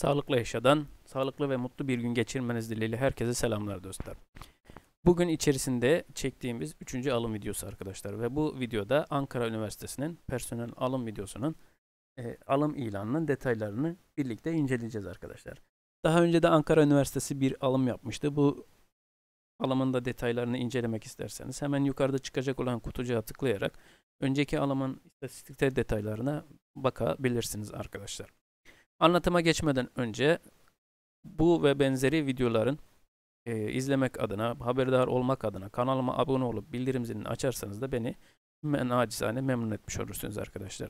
Sağlıklı yaşadan, sağlıklı ve mutlu bir gün geçirmeniz dileğiyle herkese selamlar dostlar. Bugün içerisinde çektiğimiz 3. alım videosu arkadaşlar ve bu videoda Ankara Üniversitesi'nin personel alım videosunun e, alım ilanının detaylarını birlikte inceleyeceğiz arkadaşlar. Daha önce de Ankara Üniversitesi bir alım yapmıştı. Bu alımın da detaylarını incelemek isterseniz hemen yukarıda çıkacak olan kutucuğa tıklayarak önceki alımın istatistikte detaylarına bakabilirsiniz arkadaşlar. Anlatıma geçmeden önce bu ve benzeri videoların e, izlemek adına, haberdar olmak adına kanalıma abone olup bildirim zilini açarsanız da beni ben acizane memnun etmiş olursunuz arkadaşlar.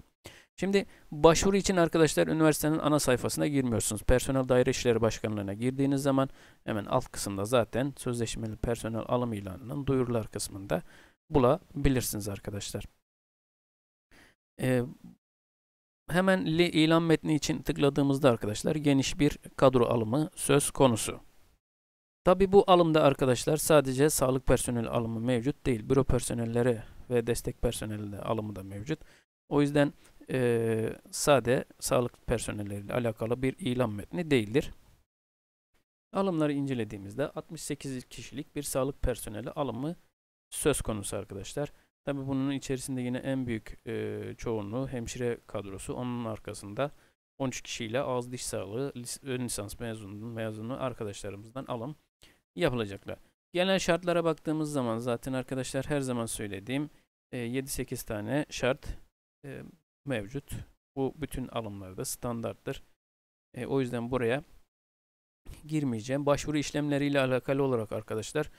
Şimdi başvuru için arkadaşlar üniversitenin ana sayfasına girmiyorsunuz. Personel Daire İşleri Başkanlığı'na girdiğiniz zaman hemen alt kısımda zaten sözleşmeli personel alım ilanının duyurular kısmında bulabilirsiniz arkadaşlar. Ee, hemen ilan metni için tıkladığımızda arkadaşlar geniş bir kadro alımı söz konusu. Tabi bu alımda arkadaşlar sadece sağlık personeli alımı mevcut değil. Büro personelleri ve destek personeli de alımı da mevcut. O yüzden e, sade sağlık personelleriyle alakalı bir ilan metni değildir. Alımları incelediğimizde 68 kişilik bir sağlık personeli alımı söz konusu arkadaşlar. Tabii bunun içerisinde yine en büyük e, çoğunluğu hemşire kadrosu. Onun arkasında 13 kişiyle ağız diş sağlığı ön e, lisans mezunu, mezunu arkadaşlarımızdan alım yapılacaklar. Genel şartlara baktığımız zaman zaten arkadaşlar her zaman söylediğim e, 7-8 tane şart e, mevcut. Bu bütün alımlarda standarttır. E, o yüzden buraya girmeyeceğim. Başvuru işlemleriyle alakalı olarak arkadaşlar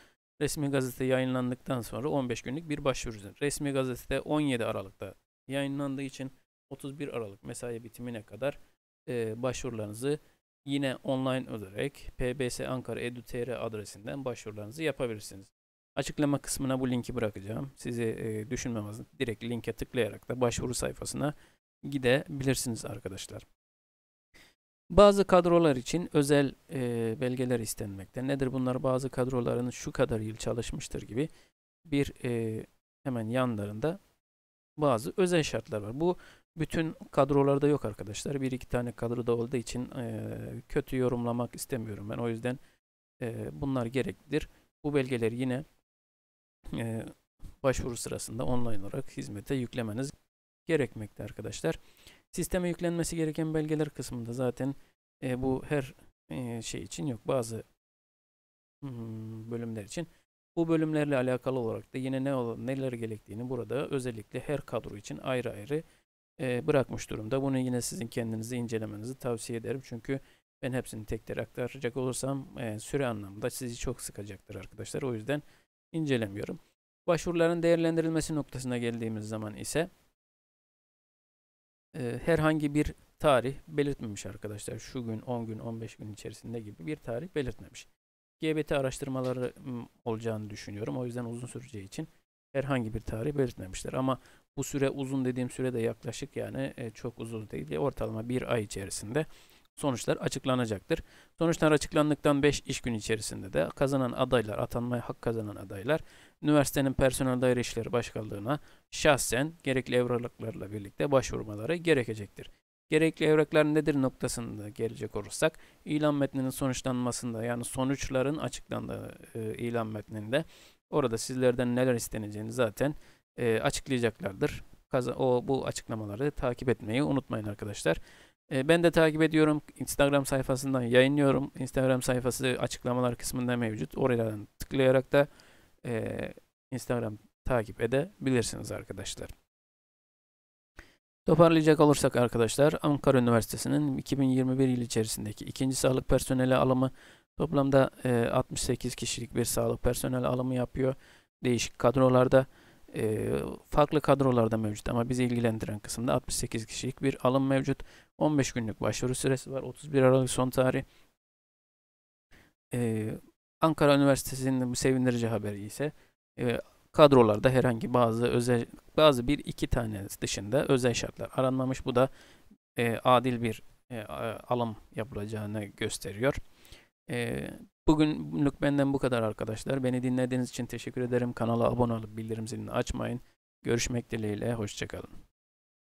Resmi gazete yayınlandıktan sonra 15 günlük bir başvuru başvurudur. Resmi gazetede 17 Aralık'ta yayınlandığı için 31 Aralık mesai bitimine kadar e, başvurularınızı yine online olarak PBS Ankara Edu.tr adresinden başvurularınızı yapabilirsiniz. Açıklama kısmına bu linki bırakacağım. Sizi e, düşünmemeniz direkt linke tıklayarak da başvuru sayfasına gidebilirsiniz arkadaşlar. Bazı kadrolar için özel e, belgeler istenmekte. Nedir bunlar? Bazı kadrolarınız şu kadar yıl çalışmıştır gibi bir e, hemen yanlarında bazı özel şartlar var. Bu bütün kadrolarda yok arkadaşlar. Bir iki tane kadroda olduğu için e, kötü yorumlamak istemiyorum ben. O yüzden e, bunlar gereklidir. Bu belgeleri yine e, başvuru sırasında online olarak hizmete yüklemeniz gerekmekte arkadaşlar. Sisteme yüklenmesi gereken belgeler kısmında zaten e, bu her e, şey için yok. Bazı hmm, bölümler için. Bu bölümlerle alakalı olarak da yine ne neler gerektiğini burada özellikle her kadro için ayrı ayrı e, bırakmış durumda. Bunu yine sizin kendinizi incelemenizi tavsiye ederim. Çünkü ben hepsini tek tek aktaracak olursam e, süre anlamında sizi çok sıkacaktır arkadaşlar. O yüzden incelemiyorum. Başvuruların değerlendirilmesi noktasına geldiğimiz zaman ise e, herhangi bir tarih belirtmemiş arkadaşlar. Şu gün, 10 gün, 15 gün içerisinde gibi bir tarih belirtmemiş. GBT araştırmaları olacağını düşünüyorum. O yüzden uzun süreceği için herhangi bir tarih belirtmemişler. Ama bu süre uzun dediğim süre de yaklaşık yani e, çok uzun değil. Ortalama bir ay içerisinde sonuçlar açıklanacaktır. Sonuçlar açıklandıktan 5 iş gün içerisinde de kazanan adaylar, atanmaya hak kazanan adaylar üniversitenin personel daire işleri başkanlığına şahsen gerekli evraklarla birlikte başvurmaları gerekecektir. Gerekli evraklar nedir noktasında gelecek olursak ilan metninin sonuçlanmasında yani sonuçların açıklandığı e, ilan metninde orada sizlerden neler isteneceğini zaten e, açıklayacaklardır. Kaza o bu açıklamaları takip etmeyi unutmayın arkadaşlar. Ee, ben de takip ediyorum. Instagram sayfasından yayınlıyorum. Instagram sayfası açıklamalar kısmında mevcut. Oradan tıklayarak da e, Instagram takip edebilirsiniz arkadaşlar. Toparlayacak olursak arkadaşlar Ankara Üniversitesi'nin 2021 yılı içerisindeki ikinci sağlık personeli alımı toplamda 68 e, kişilik bir sağlık personeli alımı yapıyor. Değişik kadrolarda e, farklı kadrolarda mevcut ama bizi ilgilendiren kısımda 68 kişilik bir alım mevcut. 15 günlük başvuru süresi var. 31 Aralık son tarih. E, Ankara Üniversitesi'nin bu sevindirici haberi ise e, kadrolarda herhangi bazı özel bazı bir iki tane dışında özel şartlar aranmamış. Bu da e, adil bir e, alım yapılacağını gösteriyor. E, bugünlük benden bu kadar arkadaşlar. Beni dinlediğiniz için teşekkür ederim. Kanala abone olup bildirim zilini açmayın. Görüşmek dileğiyle. Hoşçakalın.